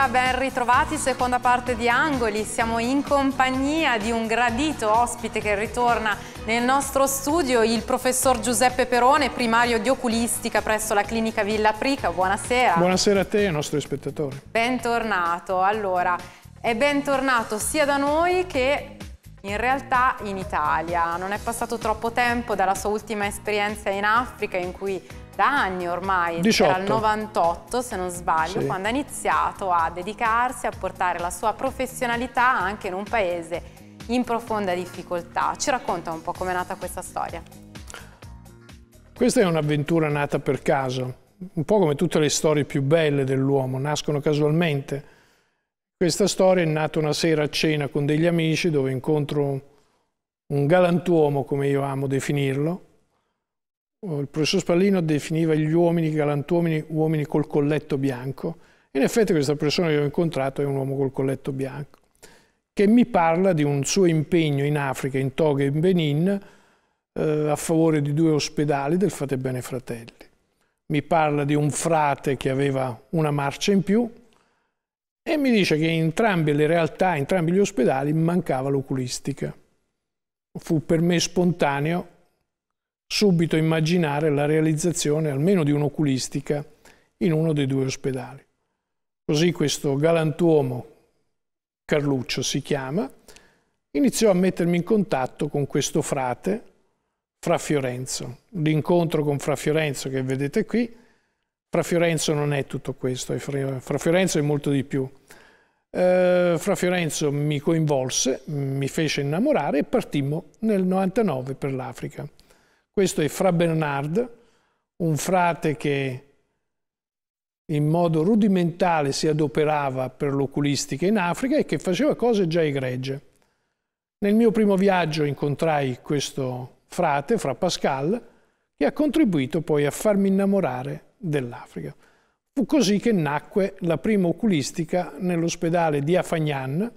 Buonasera, ben ritrovati, seconda parte di Angoli. Siamo in compagnia di un gradito ospite che ritorna nel nostro studio, il professor Giuseppe Perone, primario di oculistica presso la clinica Villa Prica. Buonasera. Buonasera a te e ai nostri spettatori. Bentornato. Allora, è bentornato sia da noi che in realtà in Italia. Non è passato troppo tempo dalla sua ultima esperienza in Africa in cui anni ormai, 18. era il 98 se non sbaglio, sì. quando ha iniziato a dedicarsi, a portare la sua professionalità anche in un paese in profonda difficoltà. Ci racconta un po' come è nata questa storia. Questa è un'avventura nata per caso, un po' come tutte le storie più belle dell'uomo, nascono casualmente. Questa storia è nata una sera a cena con degli amici dove incontro un galantuomo, come io amo definirlo, Oh, il professor Spallino definiva gli uomini galantuomini uomini col colletto bianco. In effetti questa persona che ho incontrato è un uomo col colletto bianco, che mi parla di un suo impegno in Africa, in Togo e in Benin, eh, a favore di due ospedali del Fate Bene Fratelli. Mi parla di un frate che aveva una marcia in più e mi dice che in entrambe le realtà, in entrambi gli ospedali, mancava l'oculistica. Fu per me spontaneo subito immaginare la realizzazione almeno di un'oculistica in uno dei due ospedali. Così questo galantuomo, Carluccio si chiama, iniziò a mettermi in contatto con questo frate, Fra Fiorenzo. L'incontro con Fra Fiorenzo che vedete qui, Fra Fiorenzo non è tutto questo, Fra Fiorenzo è molto di più. Eh, Fra Fiorenzo mi coinvolse, mi fece innamorare e partimmo nel 99 per l'Africa. Questo è Fra Bernard, un frate che in modo rudimentale si adoperava per l'oculistica in Africa e che faceva cose già egregie. Nel mio primo viaggio incontrai questo frate, Fra Pascal, che ha contribuito poi a farmi innamorare dell'Africa. Fu così che nacque la prima oculistica nell'ospedale di Afagnan,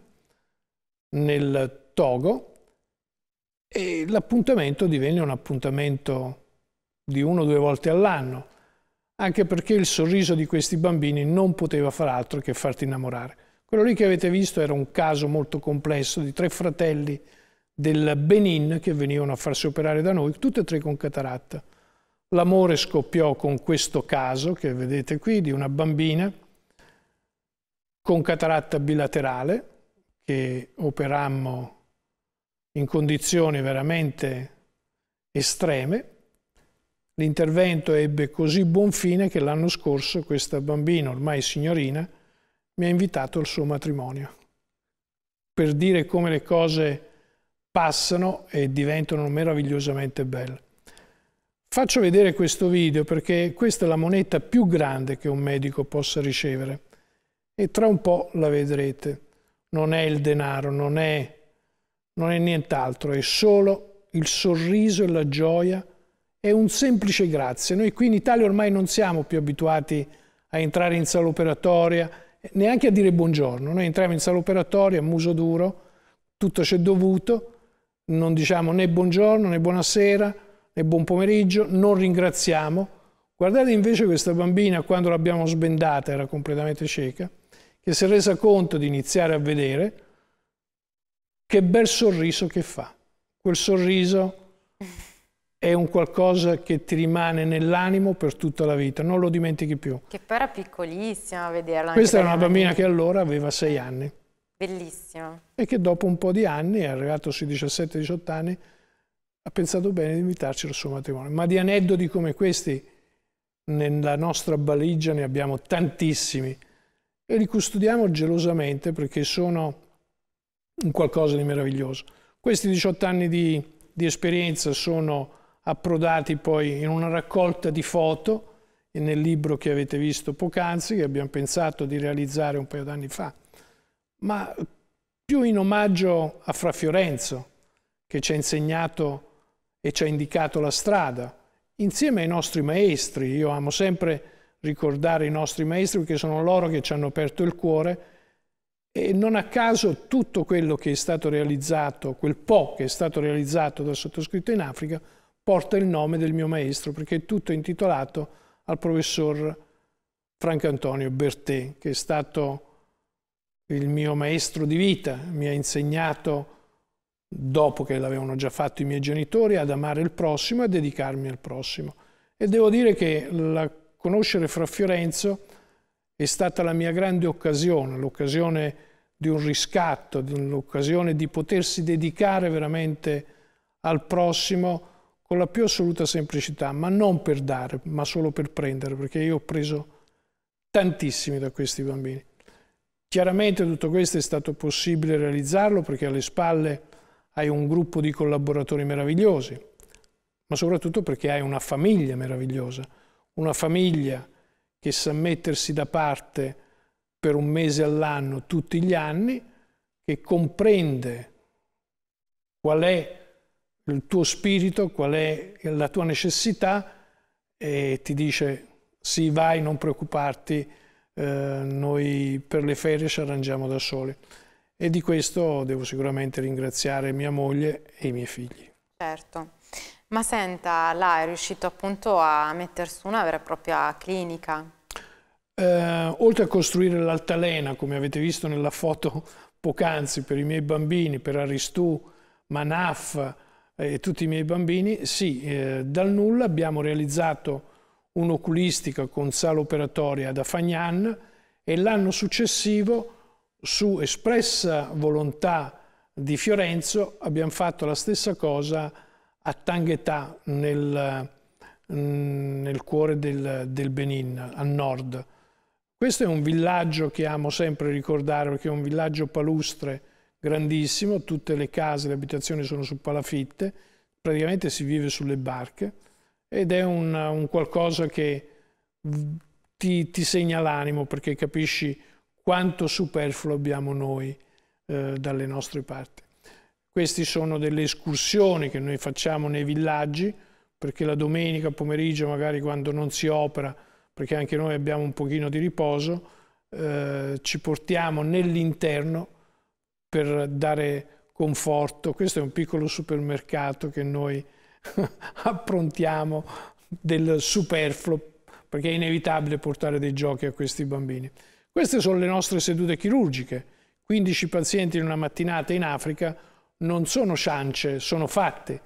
nel Togo, e l'appuntamento divenne un appuntamento di uno o due volte all'anno, anche perché il sorriso di questi bambini non poteva far altro che farti innamorare. Quello lì che avete visto era un caso molto complesso di tre fratelli del Benin che venivano a farsi operare da noi, tutti e tre con cataratta. L'amore scoppiò con questo caso che vedete qui di una bambina con cataratta bilaterale che operammo in condizioni veramente estreme. L'intervento ebbe così buon fine che l'anno scorso questa bambina, ormai signorina, mi ha invitato al suo matrimonio. Per dire come le cose passano e diventano meravigliosamente belle. Faccio vedere questo video perché questa è la moneta più grande che un medico possa ricevere e tra un po' la vedrete. Non è il denaro, non è non è nient'altro, è solo il sorriso e la gioia e un semplice grazie. Noi qui in Italia ormai non siamo più abituati a entrare in sala operatoria, neanche a dire buongiorno. Noi entriamo in sala operatoria, a muso duro, tutto c'è dovuto, non diciamo né buongiorno né buonasera né buon pomeriggio, non ringraziamo. Guardate invece questa bambina quando l'abbiamo sbendata, era completamente cieca, che si è resa conto di iniziare a vedere che bel sorriso che fa. Quel sorriso è un qualcosa che ti rimane nell'animo per tutta la vita, non lo dimentichi più. Che poi era piccolissima a vederla. Questa era una bambina che allora aveva sei anni. Bellissima. E che dopo un po' di anni, arrivato sui 17-18 anni, ha pensato bene di invitarci al suo matrimonio. Ma di aneddoti come questi nella nostra valigia ne abbiamo tantissimi e li custodiamo gelosamente perché sono un qualcosa di meraviglioso. Questi 18 anni di, di esperienza sono approdati poi in una raccolta di foto e nel libro che avete visto poc'anzi, che abbiamo pensato di realizzare un paio d'anni fa, ma più in omaggio a Fra Fiorenzo, che ci ha insegnato e ci ha indicato la strada, insieme ai nostri maestri. Io amo sempre ricordare i nostri maestri perché sono loro che ci hanno aperto il cuore e non a caso tutto quello che è stato realizzato, quel po' che è stato realizzato dal sottoscritto in Africa, porta il nome del mio maestro, perché è tutto intitolato al professor Franco Antonio Bertè, che è stato il mio maestro di vita, mi ha insegnato, dopo che l'avevano già fatto i miei genitori, ad amare il prossimo e a dedicarmi al prossimo. E devo dire che la, conoscere fra Fiorenzo è stata la mia grande occasione, l'occasione di un riscatto, l'occasione di potersi dedicare veramente al prossimo con la più assoluta semplicità, ma non per dare, ma solo per prendere, perché io ho preso tantissimi da questi bambini. Chiaramente tutto questo è stato possibile realizzarlo perché alle spalle hai un gruppo di collaboratori meravigliosi, ma soprattutto perché hai una famiglia meravigliosa, una famiglia che sa mettersi da parte per un mese all'anno tutti gli anni, che comprende qual è il tuo spirito, qual è la tua necessità e ti dice sì vai, non preoccuparti, eh, noi per le ferie ci arrangiamo da soli. E di questo devo sicuramente ringraziare mia moglie e i miei figli. Certo. Ma senta, là è riuscito appunto a mettere su una vera e propria clinica. Eh, oltre a costruire l'altalena, come avete visto nella foto poc'anzi, per i miei bambini, per Aristù, Manaf e tutti i miei bambini, sì, eh, dal nulla abbiamo realizzato un'oculistica con sala operatoria da Fagnan e l'anno successivo, su espressa volontà di Fiorenzo, abbiamo fatto la stessa cosa a a Tangheta, nel, nel cuore del, del, Benin, a nord. Questo è un villaggio che amo sempre ricordare perché è un villaggio palustre grandissimo, tutte le case, le abitazioni sono su palafitte, praticamente si vive sulle barche ed è un, un qualcosa che ti, ti segna l'animo perché capisci quanto superfluo abbiamo noi eh, dalle nostre parti. Queste sono delle escursioni che noi facciamo nei villaggi, perché la domenica pomeriggio, magari quando non si opera, perché anche noi abbiamo un pochino di riposo, eh, ci portiamo nell'interno per dare conforto. Questo è un piccolo supermercato che noi approntiamo del superfluo, perché è inevitabile portare dei giochi a questi bambini. Queste sono le nostre sedute chirurgiche, 15 pazienti in una mattinata in Africa, non sono ciance, sono fatte.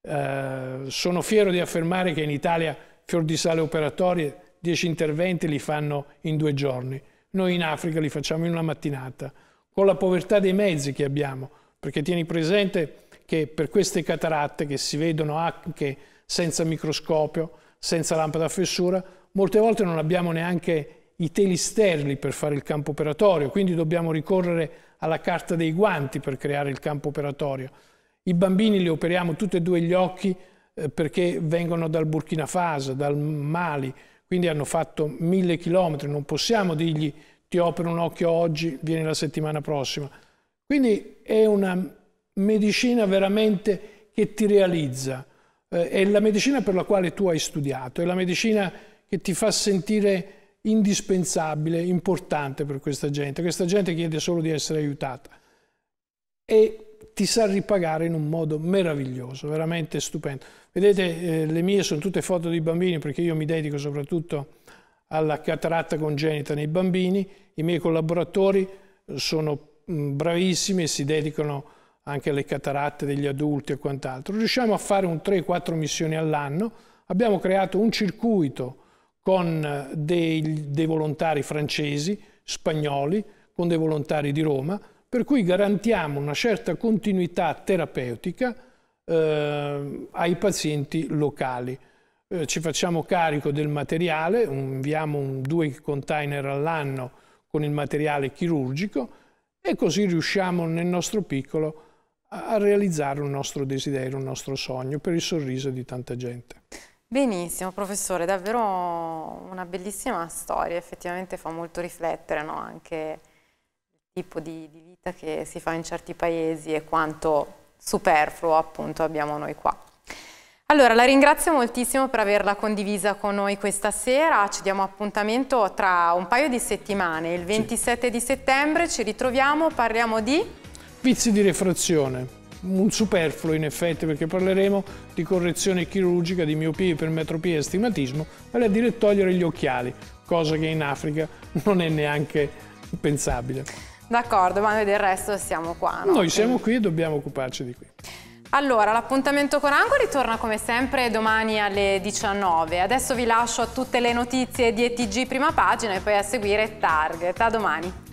Eh, sono fiero di affermare che in Italia fior di sale operatorie, dieci interventi li fanno in due giorni. Noi in Africa li facciamo in una mattinata, con la povertà dei mezzi che abbiamo, perché tieni presente che per queste cataratte che si vedono anche senza microscopio, senza lampada a fessura, molte volte non abbiamo neanche i teli sterli per fare il campo operatorio, quindi dobbiamo ricorrere alla carta dei guanti per creare il campo operatorio. I bambini li operiamo tutti e due gli occhi eh, perché vengono dal Burkina Faso, dal Mali, quindi hanno fatto mille chilometri, non possiamo dirgli ti opero un occhio oggi, vieni la settimana prossima. Quindi è una medicina veramente che ti realizza, eh, è la medicina per la quale tu hai studiato, è la medicina che ti fa sentire indispensabile, importante per questa gente. Questa gente chiede solo di essere aiutata e ti sa ripagare in un modo meraviglioso, veramente stupendo. Vedete, eh, le mie sono tutte foto di bambini perché io mi dedico soprattutto alla cataratta congenita nei bambini, i miei collaboratori sono mm, bravissimi e si dedicano anche alle cataratte degli adulti e quant'altro. Riusciamo a fare un 3-4 missioni all'anno, abbiamo creato un circuito con dei, dei volontari francesi, spagnoli, con dei volontari di Roma, per cui garantiamo una certa continuità terapeutica eh, ai pazienti locali. Eh, ci facciamo carico del materiale, inviamo un, due container all'anno con il materiale chirurgico e così riusciamo nel nostro piccolo a, a realizzare un nostro desiderio, un nostro sogno per il sorriso di tanta gente. Benissimo, professore, davvero una bellissima storia, effettivamente fa molto riflettere no? anche il tipo di, di, vita che si fa in certi paesi e quanto superfluo appunto abbiamo noi qua. Allora, la ringrazio moltissimo per averla condivisa con noi questa sera, ci diamo appuntamento tra un paio di settimane, il 27 sì. di settembre ci ritroviamo, parliamo di... Vizi di refrazione un superfluo in effetti perché parleremo di correzione chirurgica di miopia, ipermetropia e stigmatismo, vale a dire togliere gli occhiali, cosa che in Africa non è neanche pensabile. D'accordo, ma noi del resto siamo qua. No? Noi siamo qui e dobbiamo occuparci di qui. Allora, l'appuntamento con Ango ritorna come sempre domani alle 19. Adesso vi lascio a tutte le notizie di ETG prima pagina e poi a seguire Target. A domani.